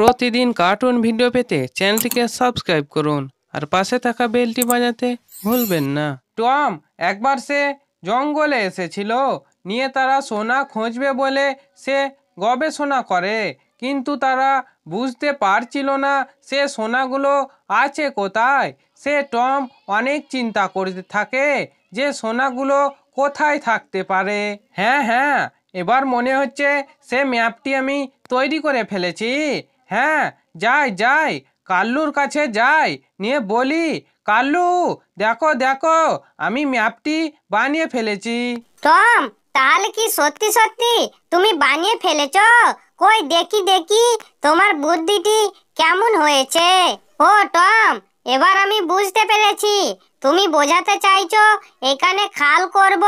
প্রতিদিন cartoon video পেতে চ্যানেলটিকে সাবস্ক্রাইব করুন আর পাশে থাকা বেলটি বাজাতে ভুলবেন না টম একবার সে জঙ্গলে এসেছিল নিয়ে তারা সোনা খুঁজবে বলে সে গবেষণা করে কিন্তু তারা বুঝতে পারছিল না সে সোনাগুলো আছে কোথায় সে টম অনেক চিন্তা করতে থাকে যে সোনাগুলো কোথায় থাকতে পারে হ্যাঁ হ্যাঁ এবার মনে হচ্ছে সে ম্যাপটি আমি তৈরি করে ফেলেছি হ্যাঁ যাই যাই কাল্লুর কাছে যাই নিয়ে বলি কাল্লু দেখো দেখো আমি ম্যাপটি বানিয়ে ফেলেছি টম তাহলে কি সত্যি সত্যি তুমি বানিয়ে ফেলেছ কই দেখি দেখি তোমার বুদ্ধিটি কেমন হয়েছে ও টম এবার আমি বুঝতে পেরেছি তুমি বোঝাতে চাইছো এখানে খাল করব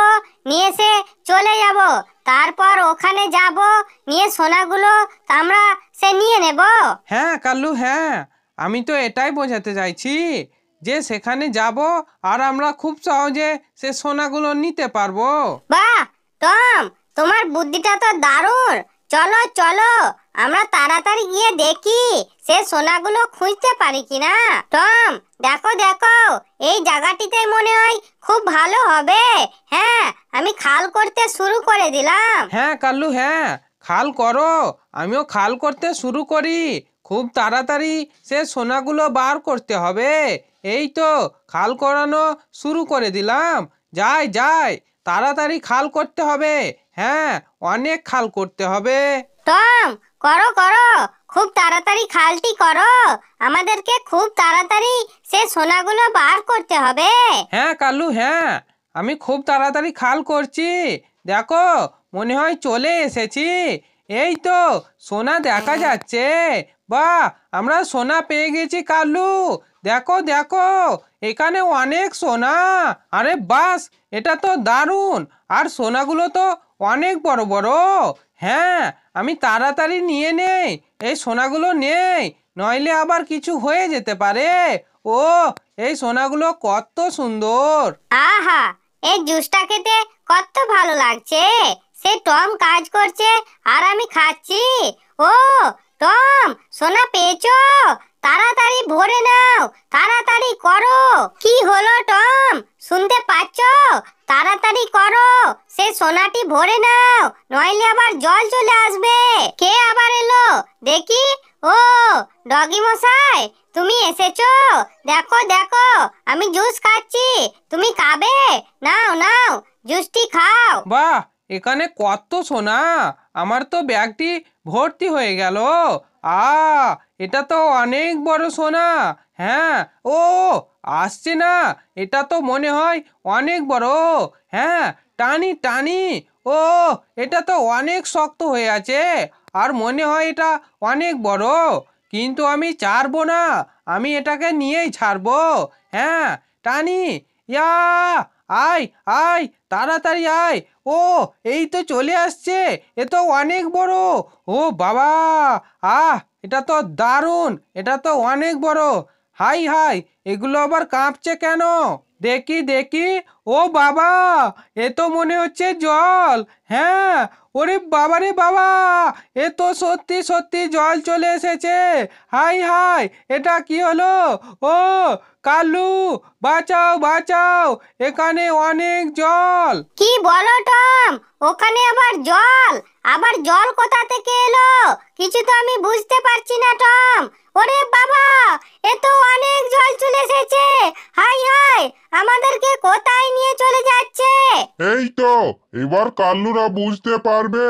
নিয়ে সে চলে যাব তারপর ওখানে যাব নিয়ে সোনাগুলো আমরা সে নিয়ে নেব হ্যাঁ কাল্লু হ্যাঁ আমি তো এটাই বোঝাতে চাইছি যে সেখানে যাব আর আমরা খুব সহজে সে সোনাগুলো নিতে পারবো বাহ টম তোমার বুদ্ধিটা তো দারুণ চলো চলো আমরা তাড়াতাড়ি গিয়ে দেখি সে সোনাগুলো খুঁজতে পারি কিনা টম দেখো দেখো এই জায়গাটিতে মনে হয় খুব ভালো হবে হ্যাঁ আমি খাল করতে শুরু করে দিলাম হ্যাঁ কাল্লু হ্যাঁ খাল করো আমিও খাল করতে শুরু করি খুব তাড়াতাড়ি সে সোনাগুলো বার করতে হবে এই তো খাল করানো শুরু করে দিলাম যাই যাই তাড়াতাড়ি খাল করতে হবে হ্যাঁ অনেক খাল করতে হবে টম করো করো খুব তাড়াতাড়ি খালটি করো আমাদেরকে খুব তাড়াতাড়ি সে সোনাগুলো বার করতে হবে হ্যাঁ কালু হ্যাঁ আমি খুব তাড়াতাড়ি খাল করছি দেখো মনে হয় চলে এসেছি এই তো সোনা দেখা যাচ্ছে বা আমরা সোনা পেয়ে গেছি কালু দেখো দেখো এখানে অনেক সোনা আরে বাস এটা তো দারুণ আর সোনাগুলো তো অনেক বড় বড় হ্যাঁ আমি তাড়াতাড়ি নিয়ে নেই এই সোনাগুলো নেই নইলে আবার কিছু হয়ে যেতে পারে ও এই সোনাগুলো কত সুন্দর আহা এই জুসটা খেতে কত ভালো লাগছে সে টম কাজ করছে আর আমি খাচ্ছি ও টম সোনা পেয়েছো তাড়াতাড়ি ভরে নাও তাড়াতাড়ি করো কি হলো টম শুনতে পাচ্ছ তাড়াতাড়ি করো সে সোনাটি ভরে নাও নইলে আবার জল চলে আসবে কে আবার এলো দেখি ও ডগি মশাই তুমি এসেছো দেখো দেখো আমি জুস খাচ্ছি তুমি খাবে নাও নাও জুসটি খাও বাহ এখানে কত সোনা আমার তো ব্যাগটি ভর্তি হয়ে গেল আ এটা তো অনেক বড় সোনা হ্যাঁ ও আসছে না এটা তো মনে হয় অনেক বড় হ্যাঁ টানি টানি ও এটা তো অনেক শক্ত হয়ে আছে আর মনে হয় এটা অনেক বড় কিন্তু আমি ছাড়বো না আমি এটাকে নিয়েই ছাড়বো হ্যাঁ টানি ইয়া আয় আয় তাড়াতাড়ি আয় ও এই তো চলে আসছে এ তো অনেক বড় ও বাবা আহ এটা তো দারুণ এটা তো অনেক বড় হাই হাই এগুলো আবার কাঁপছে কেন দেখি দেখি ও বাবা এ তো মনে হচ্ছে জল হ্যাঁ ওরে বাবা রে বাবা এ তো সত্যি সত্যি জল চলে এসেছে হাই হাই এটা কি হলো ও কালু বাঁচাও বাঁচাও এখানে অনেক জল কি বলো টম ওখানে আবার জল আবার জল কোথা থেকে এলো কিছু তো আমি বুঝতে পারছি না টম ওরে বাবা এ তো অনেক জল চলে এসেছে হাই হাই আমাদেরকে কোথায় নিয়ে চলে যাচ্ছে এই তো এবার কাল্লুরা বুঝতে পারবে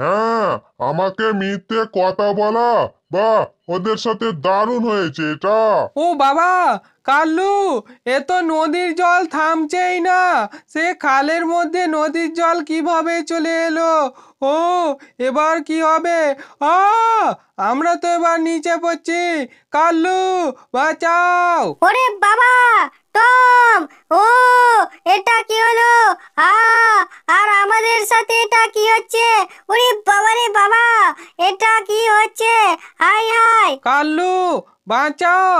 হ্যাঁ আমাকে মিথ্যে কথা বলা বা ওদের সাথে দারুণ হয়েছে এটা ও বাবা কাল্লু এ তো নদীর জল থামছেই না সে খালের মধ্যে নদীর জল কিভাবে চলে এলো ও এবার কি হবে ও আমরা তো এবার নিচে পড়ছি কাল্লু বাঁচাও ওরে বাবা টম ও এটা কি হলো আ আর আমাদের সাথে এটা কি হচ্ছে ওরে বাবা রে বাবা এটা কি হচ্ছে হাই হাই কাল্লু বাঁচাও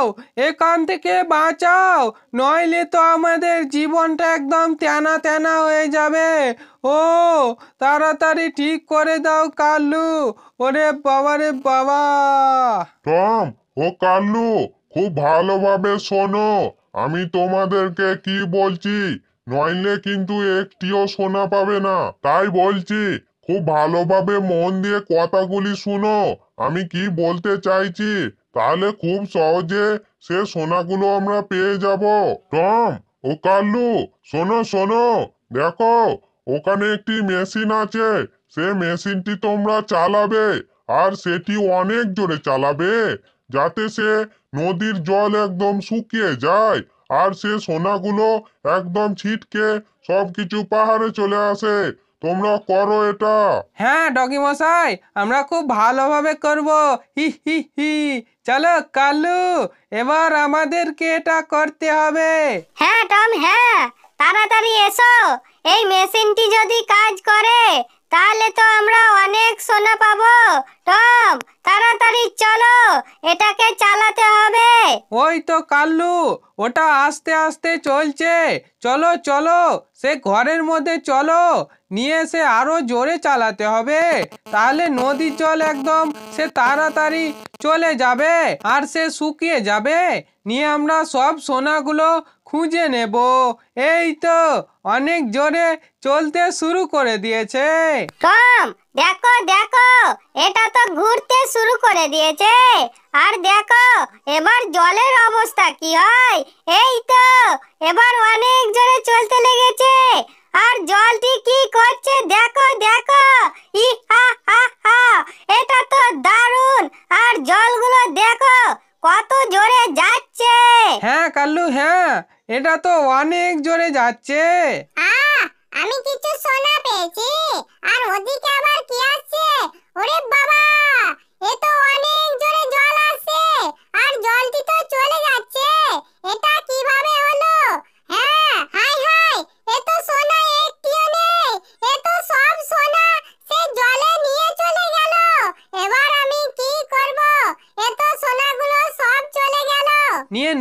এখান থেকে বাঁচাও নইলে তো আমাদের জীবনটা একদম তেনা তেনা হয়ে যাবে ও তাড়াতাড়ি ঠিক করে দাও কাল্লু ওরে বাবা রে বাবা টম ও কাল্লু খুব ভালোভাবে শোনো আমি তোমাদেরকে কি বলছি নইলে কিন্তু একটিও শোনা পাবে না তাই বলছি খুব ভালোভাবে মন দিয়ে কথাগুলি শুনো আমি কি বলতে চাইছি তাহলে খুব সহজে সে সোনাগুলো আমরা পেয়ে যাব টম ও কাল্লু শোনো শোনো দেখো ওখানে একটি মেশিন আছে সে মেশিনটি তোমরা চালাবে আর সেটি অনেক জোরে চালাবে যাতে সে নদীর জল একদম শুকিয়ে যায় আর সে সোনাগুলো একদম ছিটকে সবকিছু পাহাড়ে চলে আসে তোমরা করো এটা হ্যাঁ ডগি মশাই আমরা খুব ভালোভাবে করব হি হি হি চলো কালু এবার আমাদেরকে এটা করতে হবে হ্যাঁ টম হ্যাঁ তাড়াতাড়ি এসো এই মেশিনটি যদি কাজ করে তাহলে তো আমরা অনেক সোনা পাবো টম তাড়াতাড়ি চলো এটাকে চালাতে হবে ওই তো কাল্লু ওটা আস্তে আস্তে চলছে চলো চলো সে ঘরের মধ্যে চলো নিয়ে এসে আরো জোরে চালাতে হবে তাহলে নদীর চল একদম সে তাড়াতাড়ি চলে যাবে আর সে শুকিয়ে যাবে নিয়ে আমরা সব সোনাগুলো খুঁজে নেব এই তো অনেক জোরে চলতে শুরু করে দিয়েছে কাম দেখো দেখো এটা তো ঘুরতে শুরু করে দিয়েছে আর দেখো এবার জলের অবস্থা কি হয় এই তো এবার অনেক জোরে চলতে লেগেছে আর জলটি কি করছে দেখো দেখো ই হা হা হা এটা তো দারুণ আর জলগুলো দেখো কত জোরে যাচ্ছে হ্যাঁ কাল্লু হ্যাঁ এটা তো অনেক জোরে যাচ্ছে আমি কিছু সোনা পেয়েছি আর ওদিকে আবার কি আছে ওরে বাবা এ তো অনেক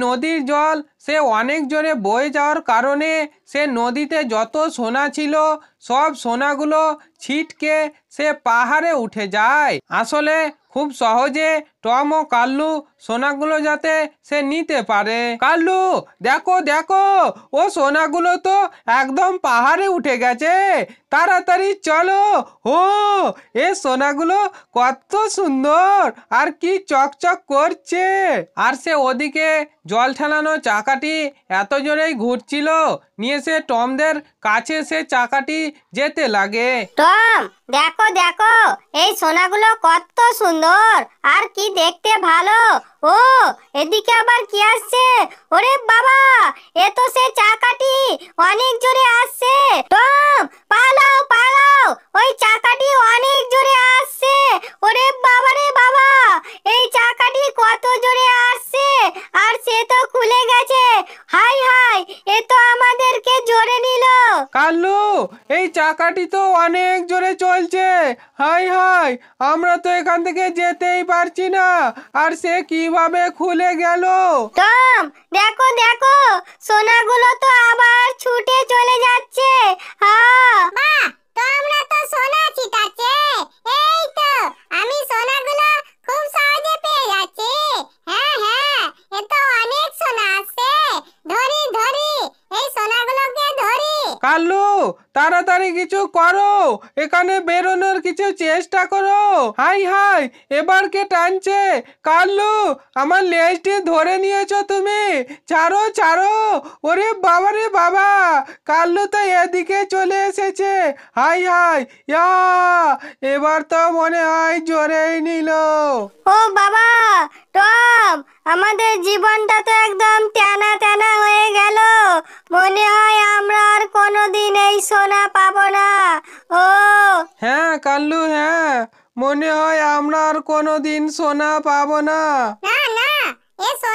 নদীর জল সে অনেক জোরে বয়ে যাওয়ার কারণে সে নদীতে যত সোনা ছিল সব সোনাগুলো ছিটকে সে পাহাড়ে উঠে যায় আসলে খুব সহজে টম ও কাল্লু সোনাগুলো যাতে সে নিতে পারে কাল্লু দেখো দেখো ও সোনাগুলো তো একদম পাহাড়ে উঠে গেছে তাড়াতাড়ি চলো ও এ সোনাগুলো কত সুন্দর আর কি চকচক করছে আর সে ওদিকে জল ঠেলানো চাকাটি এত জোরেই ঘুরছিল নিয়ে এসে টমদের কাছে সে চাকাটি যেতে লাগে টম দেখো দেখো এই সোনাগুলো কত সুন্দর আর কি দেখতে ভালো ও এদিকে আবার কি আসছে ওরে বাবা এ তো সে চাকাটি অনেক জোরে আসছে টম পালাও পালাও ওই চাকা আমরা তো এখান থেকে যেতেই পারছি না আর সে কিভাবে খুলে গেল টম দেখো দেখো সোনাগুলো তো আবার ছুটে চলে যাচ্ছে তো আমি সোনাগুলো খুব হ্যাঁ, হ্যাঁ, অনেক ধরি ধরি কালু তাড়াতাড়ি কিছু করো এখানে বেরোনোর কিছু চেষ্টা করো হাই হাই এবার কে টানছে কালু আমার লেজটি ধরে নিয়েছো তুমি ছাড়ো ছাড়ো ওরে বাবা রে বাবা কালু তো এদিকে চলে এসেছে হাই হাই ইয়া এবার তো মনে হয় জোরেই নিল ও বাবা টম আমাদের জীবনটা তো একদম টানা টানা হয়ে গেল মনে হয় আমরা আর কোনোদিন এই সোনা পাবো না ও হ্যাঁ কাল্লু হ্যাঁ মনে হয় আমরা আর কোনোদিন সোনা পাবো না না না এ